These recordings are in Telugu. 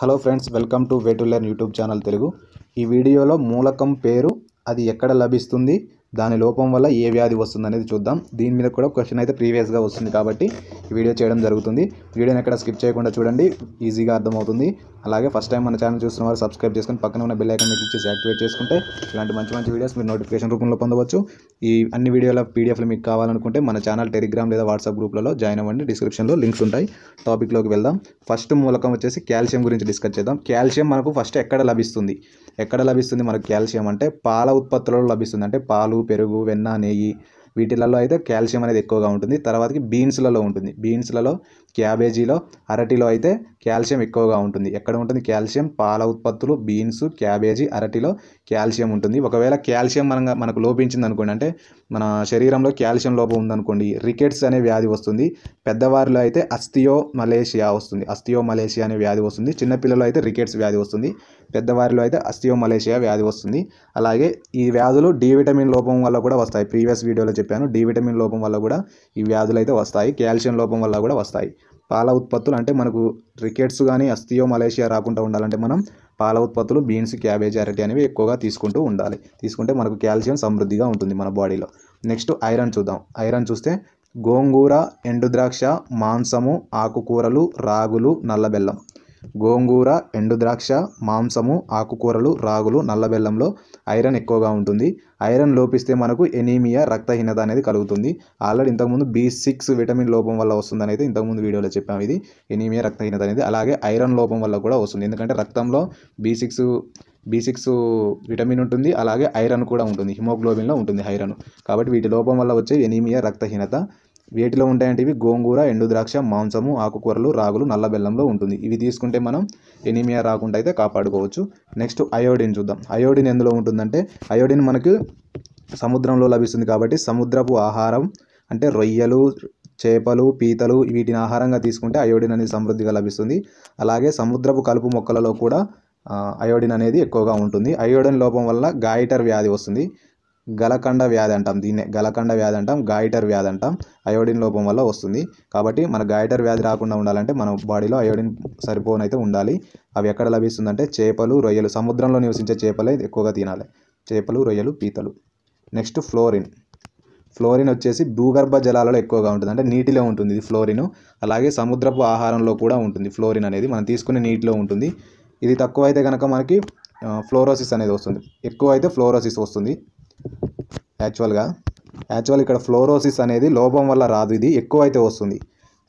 Hello friends welcome to way to learn YouTube channel Telugu ఈ వీడియోలో మూలకం పేరు అది ఎక్కడ లభిస్తుంది దాని లోపం వల్ల ఏ వ్యాధి వస్తుంది అనేది చూద్దాం దీని మీద కూడా క్వశ్చన్ అయితే ప్రీవియస్గా వస్తుంది కాబట్టి వీడియో చేయడం జరుగుతుంది వీడియోని ఎక్కడ స్కిప్ చేయకుండా చూడండి ఈజీగా అర్థమవుతుంది అలాగే ఫస్ట్ టైం మన ఛానల్ చూస్తున్న వారు సబ్స్క్రైబ్ చేసుకుని పక్కన ఉన్న బెల్ ఐకాన్ క్లిక్ చేసి యాక్టివేట్ చేసుకుంటే ఇలాంటి మంచి మంచి వీడియోస్ మీరు నోటిఫికేషన్ రూపంలో పొందవచ్చు ఈ అన్ని వీడియోల పీడిఎఫ్లు మీకు కావాలనుకుంటే మన ఛానల్ టెలిగ్రామ్ లేదా వాట్సాప్ గ్రూప్లలో జాయిన్ అవ్వండి డిస్క్రిప్షన్లో లింక్స్ ఉంటాయి టాపిక్లోకి వెళ్దాం ఫస్ట్ మూలకం వచ్చేసి కాల్షియం గురించి డిస్కస్ చేద్దాం కాల్షియం మనకు ఫస్ట్ ఎక్కడ లభిస్తుంది ఎక్కడ లభిస్తుంది మనకు కాల్షియం అంటే పాల ఉత్పత్తులలో లభిస్తుంది అంటే పాలు పెరుగు వెన్న నెయ్యి వీటిలలో అయితే కాల్షియం అనేది ఎక్కువగా ఉంటుంది తర్వాతకి బీన్స్లలో ఉంటుంది బీన్స్లలో క్యాబేజీలో అరటిలో అయితే కాల్షియం ఎక్కువగా ఉంటుంది ఎక్కడ ఉంటుంది కాల్షియం పాల ఉత్పత్తులు బీన్స్ క్యాబేజీ అరటిలో కాల్షియం ఉంటుంది ఒకవేళ కాల్షియం మన మనకు లోపించింది అనుకోండి అంటే మన శరీరంలో కాల్షియం లోపం ఉందనుకోండి రికెట్స్ అనే వ్యాధి వస్తుంది పెద్దవారిలో అయితే అస్థియో మలేషియా వస్తుంది అస్థియో మలేషియా అనే వ్యాధి వస్తుంది చిన్నపిల్లలు అయితే రికెట్స్ వ్యాధి వస్తుంది పెద్దవారిలో అయితే అస్థియో మలేషియా వ్యాధి వస్తుంది అలాగే ఈ వ్యాధులు డి విటమిన్ లోపం వల్ల కూడా వస్తాయి ప్రీవియస్ వీడియోలో చెప్పాను డి విటమిన్ లోపం వల్ల కూడా ఈ వ్యాధులు అయితే వస్తాయి కాల్షియం లోపం వల్ల కూడా వస్తాయి పాల ఉత్పత్తులు అంటే మనకు రికెట్స్ కానీ అస్థియో మలేషియా రాకుండా ఉండాలంటే మనం పాల ఉత్పత్తులు బీన్స్ క్యాబేజ్ అరటి అనేవి ఎక్కువగా తీసుకుంటూ ఉండాలి తీసుకుంటే మనకు కాల్షియం సమృద్ధిగా ఉంటుంది మన బాడీలో నెక్స్ట్ ఐరన్ చూద్దాం ఐరన్ చూస్తే గోంగూర ఎండుద్రాక్ష మాంసము ఆకుకూరలు రాగులు నల్లబెల్లం గోంగూర, ఎండు ద్రాక్ష మాంసము, ఆకుకూరలు, రాగులు, నల్ల బెల్లంలో ఐరన్ ఎక్కువగా ఉంటుంది. ఐరన్ లోపిస్తే మనకు ఎనీమియా, రక్తహీనత అనేది కలుగుతుంది. ఆల్రెడీ ఇంతకుముందు బి సిక్స్ విటమిన్ లోపం వల్ల వస్తుందని అయితే ఇంతకుముందు వీడియోలో చెప్పాము ఇది ఎనీమియా, రక్తహీనత అనేది అలాగే ఐరన్ లోపం వల్ల కూడా వస్తుంది ఎందుకంటే రక్తంలో B six B six vitamin ఉంటుంది అలాగే ఐరన్ కూడా ఉంటుంది హిమోగ్లోబిన్లో ఉంటుంది ఐరన్ కాబట్టి వీటి లోపం వల్ల వచ్చే ఎనీమియా రక్తహీనత వేటిలో ఉంటాయంటే ఇవి గోంగూర ద్రాక్ష మాంసము ఆకుకూరలు రాగులు నల్ల బెల్లంలో ఉంటుంది ఇవి తీసుకుంటే మనం ఎనిమియా రాకుండా అయితే కాపాడుకోవచ్చు నెక్స్ట్ అయోడిన్ చూద్దాం అయోడిన్ ఎందులో ఉంటుందంటే అయోడిన్ మనకు సముద్రంలో లభిస్తుంది కాబట్టి సముద్రపు ఆహారం అంటే రొయ్యలు చేపలు పీతలు వీటిని ఆహారంగా తీసుకుంటే అయోడిన్ అనేది సమృద్ధిగా లభిస్తుంది అలాగే సముద్రపు కలుపు మొక్కలలో కూడా అయోడిన్ అనేది ఎక్కువగా ఉంటుంది అయోడిన్ లోపం వల్ల గాయిటర్ వ్యాధి వస్తుంది గలకండ వ్యాధి అంటాం దీన్ని గలకండ వ్యాధి అంటాం గాయిటర్ వ్యాధి అంటాం అయోడిన్ లోపం వల్ల వస్తుంది కాబట్టి మన గాయిటర్ వ్యాధి రాకుండా ఉండాలంటే మన బాడీలో అయోడిన్ సరిపోనైతే ఉండాలి అవి ఎక్కడ లభిస్తుందంటే చేపలు రొయ్యలు సముద్రంలో నివసించే చేపలే ఎక్కువగా తినాలి చేపలు రొయ్యలు పీతలు నెక్స్ట్ ఫ్లోరిన్ ఫ్లోరిన్ వచ్చేసి భూగర్భ జలాలలో ఎక్కువగా ఉంటుంది అంటే నీటిలో ఉంటుంది ఇది ఫ్లోరిన్ అలాగే సముద్రపు ఆహారంలో కూడా ఉంటుంది ఫ్లోరిన్ అనేది మనం తీసుకునే నీటిలో ఉంటుంది ఇది తక్కువ అయితే కనుక మనకి ఫ్లోరోసిస్ అనేది వస్తుంది ఎక్కువ అయితే ఫ్లోరోసిస్ వస్తుంది యాక్చువల్గా యాక్చువల్ ఇక్కడ ఫ్లోరోసిస్ అనేది లోపం వల్ల రాదు ఇది ఎక్కువైతే వస్తుంది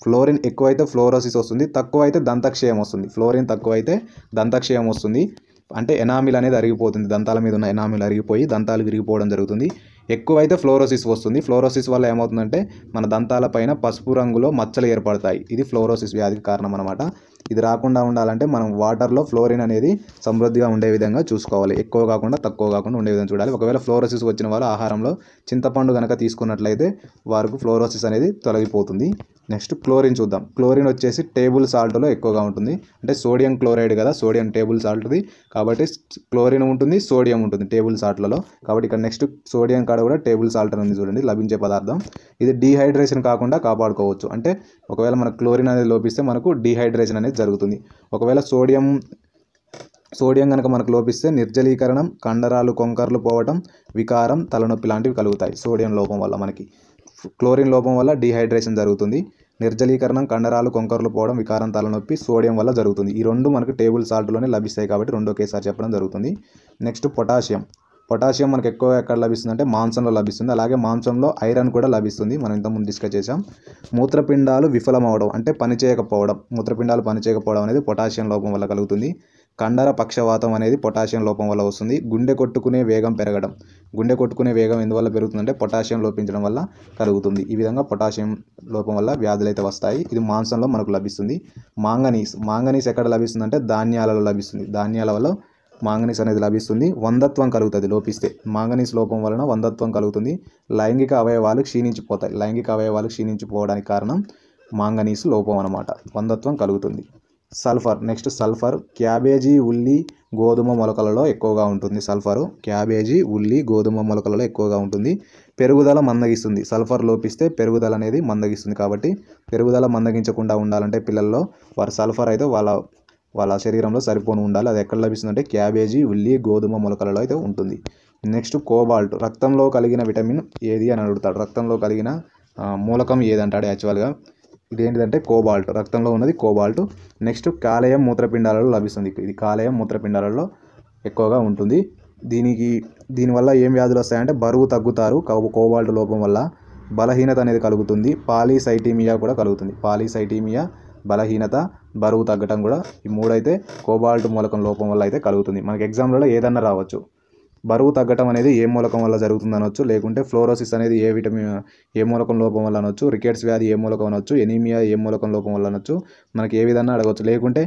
ఫ్లోరిన్ ఎక్కువైతే ఫ్లోరోసిస్ వస్తుంది తక్కువ అయితే దంతక్షయం వస్తుంది ఫ్లోరిన్ తక్కువైతే దంతక్షయం వస్తుంది అంటే ఎనామిల్ అనేది అరిగిపోతుంది దంతాల మీద ఉన్న ఎనామిల్ అరిగిపోయి దంతాలు విరిగిపోవడం జరుగుతుంది ఎక్కువైతే ఫ్లోరోసిస్ వస్తుంది ఫ్లోరోసిస్ వల్ల ఏమవుతుందంటే మన దంతాల పైన పసుపు రంగులో మచ్చలు ఏర్పడతాయి ఇది ఫ్లోరోసిస్ వ్యాధికి కారణం అనమాట ఇది రాకుండా ఉండాలంటే మనం వాటర్లో ఫ్లోరిన్ అనేది సమృద్ధిగా ఉండే విధంగా చూసుకోవాలి ఎక్కువ కాకుండా తక్కువ కాకుండా ఉండే విధంగా చూడాలి ఒకవేళ ఫ్లోరోసిస్ వచ్చిన వాళ్ళు ఆహారంలో చింతపండు కనుక తీసుకున్నట్లయితే వారికి ఫ్లోరోసిస్ అనేది తొలగిపోతుంది నెక్స్ట్ క్లోరిన్ చూద్దాం క్లోరిన్ వచ్చేసి టేబుల్ సాల్ట్లో ఎక్కువగా ఉంటుంది అంటే సోడియం క్లోరైడ్ కదా సోడియం టేబుల్ సాల్ట్ది కాబట్టి క్లోరిన్ ఉంటుంది సోడియం ఉంటుంది టేబుల్ సాల్ట్లలో కాబట్టి ఇక్కడ నెక్స్ట్ సోడియం కాడ కూడా టేబుల్ సాల్ట్ అనేది చూడండి లభించే పదార్థం ఇది డీహైడ్రేషన్ కాకుండా కాపాడుకోవచ్చు అంటే ఒకవేళ మనకు క్లోరిన్ అనేది లోపిస్తే మనకు డీహైడ్రేషన్ అనేది జరుగుతుంది ఒకవేళ సోడియం సోడియం కనుక మనకు లోపిస్తే నిర్జలీకరణం కండరాలు కొంకర్లు పోవటం వికారం తలనొప్పి లాంటివి కలుగుతాయి సోడియం లోపం వల్ల మనకి క్లోరిన్ లోపం వల్ల డీహైడ్రేషన్ జరుగుతుంది నిర్జలీకరణం కండరాలు కొంకరలు పోవడం వికారం తలనొప్పి సోడియం వల్ల జరుగుతుంది ఈ రెండు మనకు టేబుల్ సాల్ట్లోనే లభిస్తాయి కాబట్టి రెండు ఒకేసారి చెప్పడం జరుగుతుంది నెక్స్ట్ పొటాషియం పొటాషియం మనకు ఎక్కువ ఎక్కడ లభిస్తుంది అంటే మాంసంలో లభిస్తుంది అలాగే మాంసంలో ఐరన్ కూడా లభిస్తుంది మనం ఇంతకుముందు డిస్కస్ చేసాం మూత్రపిండాలు విఫలమవడం అంటే పనిచేయకపోవడం మూత్రపిండాలు పనిచేయకపోవడం అనేది పొటాషియం లోపం వల్ల కలుగుతుంది కండర పక్షవాతం అనేది పొటాషియం లోపం వల్ల వస్తుంది గుండె కొట్టుకునే వేగం పెరగడం గుండె కొట్టుకునే వేగం ఎందువల్ల పెరుగుతుందంటే పొటాషియం లోపించడం వల్ల కలుగుతుంది ఈ విధంగా పొటాషియం లోపం వల్ల వ్యాధులు అయితే వస్తాయి ఇది మాంసంలో మనకు లభిస్తుంది మాంగనీస్ మాంగనీస్ ఎక్కడ లభిస్తుందంటే ధాన్యాలలో లభిస్తుంది ధాన్యాల వల్ల మాంగనీస్ అనేది లభిస్తుంది వందత్వం కలుగుతుంది లోపిస్తే మాంగనీస్ లోపం వలన వందత్వం కలుగుతుంది లైంగిక అవయవాలు క్షీణించిపోతాయి లైంగిక అవయవాలు క్షీణించిపోవడానికి కారణం మాంగనీస్ లోపం అనమాట వందత్వం కలుగుతుంది సల్ఫర్ నెక్స్ట్ సల్ఫర్ క్యాబేజీ ఉల్లి గోధుమ మొలకలలో ఎక్కువగా ఉంటుంది సల్ఫరు క్యాబేజీ ఉల్లి గోధుమ మొలకలలో ఎక్కువగా ఉంటుంది పెరుగుదల మందగిస్తుంది సల్ఫర్ లోపిస్తే పెరుగుదల అనేది మందగిస్తుంది కాబట్టి పెరుగుదల మందగించకుండా ఉండాలంటే పిల్లల్లో వారు సల్ఫర్ అయితే వాళ్ళ వాళ్ళ శరీరంలో సరిపోను ఉండాలి అది ఎక్కడ లభిస్తుందంటే క్యాబేజీ ఉల్లి గోధుమ మొలకలలో అయితే ఉంటుంది నెక్స్ట్ కోబాల్ట్ రక్తంలో కలిగిన విటమిన్ ఏది అని అడుగుతాడు రక్తంలో కలిగిన మూలకం అంటాడు యాక్చువల్గా ఇది ఏంటిదంటే కోబాల్ట్ రక్తంలో ఉన్నది కోబాల్ట్ నెక్స్ట్ కాలేయం మూత్రపిండాలలో లభిస్తుంది ఇది కాలేయం మూత్రపిండాలలో ఎక్కువగా ఉంటుంది దీనికి దీనివల్ల ఏం వ్యాధులు వస్తాయంటే బరువు తగ్గుతారు కోబాల్ట్ లోపం వల్ల బలహీనత అనేది కలుగుతుంది పాలీసైటీమియా కూడా కలుగుతుంది పాలీసైటీమియా బలహీనత బరువు తగ్గటం కూడా ఈ మూడైతే కోబాల్ట్ మూలకం లోపం వల్ల అయితే కలుగుతుంది మనకి ఎగ్జామ్లలో ఏదన్నా రావచ్చు బరువు తగ్గటం అనేది ఏ మూలకం వల్ల జరుగుతుంది అనొచ్చు లేకుంటే ఫ్లోరోసిస్ అనేది ఏ విటమిన్ ఏ మూలకం లోపం వల్ల అనొచ్చు రికెట్స్ వ్యాధి ఏ మూలకం అనొచ్చు ఎనీమియా ఏ మూలకం లోపం వల్ల అనొచ్చు మనకి ఏ విధంగా అడగవచ్చు లేకుంటే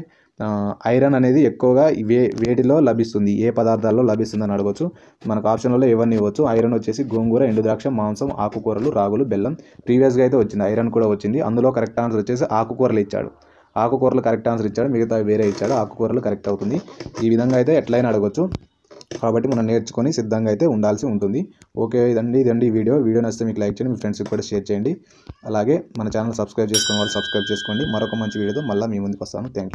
ఐరన్ అనేది ఎక్కువగా వే వేటిలో లభిస్తుంది ఏ పదార్థాల్లో లభిస్తుంది అని అడగవచ్చు మనకు ఆప్షన్లలో ఇవన్నీ ఇవ్వచ్చు ఐరన్ వచ్చేసి గోంగూర ఎండుద్రాక్ష మాంసం ఆకుకూరలు రాగులు బెల్లం ప్రీవియస్గా అయితే వచ్చింది ఐరన్ కూడా వచ్చింది అందులో కరెక్ట్ ఆన్సర్ వచ్చేసి ఆకుకూరలు ఇచ్చాడు ఆకుకూరలు కరెక్ట్ ఆన్సర్ ఇచ్చాడు మిగతా వేరే ఇచ్చాడు ఆకుకూరలు కరెక్ట్ అవుతుంది ఈ విధంగా అయితే ఎట్లయినా అడగవచ్చు కాబట్టి మనం నేర్చుకొని సిద్ధంగా అయితే ఉండాల్సి ఉంటుంది ఓకే ఇదండి ఇదండి ఈ వీడియో వీడియో నచ్చితే మీకు లైక్ చేయండి మీ ఫ్రెండ్స్కి కూడా షేర్ చేయండి అలాగే మన ఛానల్ సబ్స్క్రైబ్ చేసుకున్న వాళ్ళు సబ్స్క్రైబ్ చేసుకోండి మరొక మంచి వీడియోతో మళ్ళీ మీ ముందుకు వస్తాను థ్యాంక్